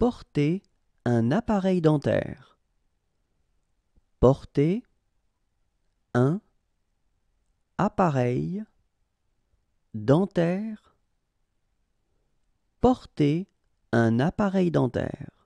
Porter un appareil dentaire. Porter un appareil dentaire. Porter un appareil dentaire.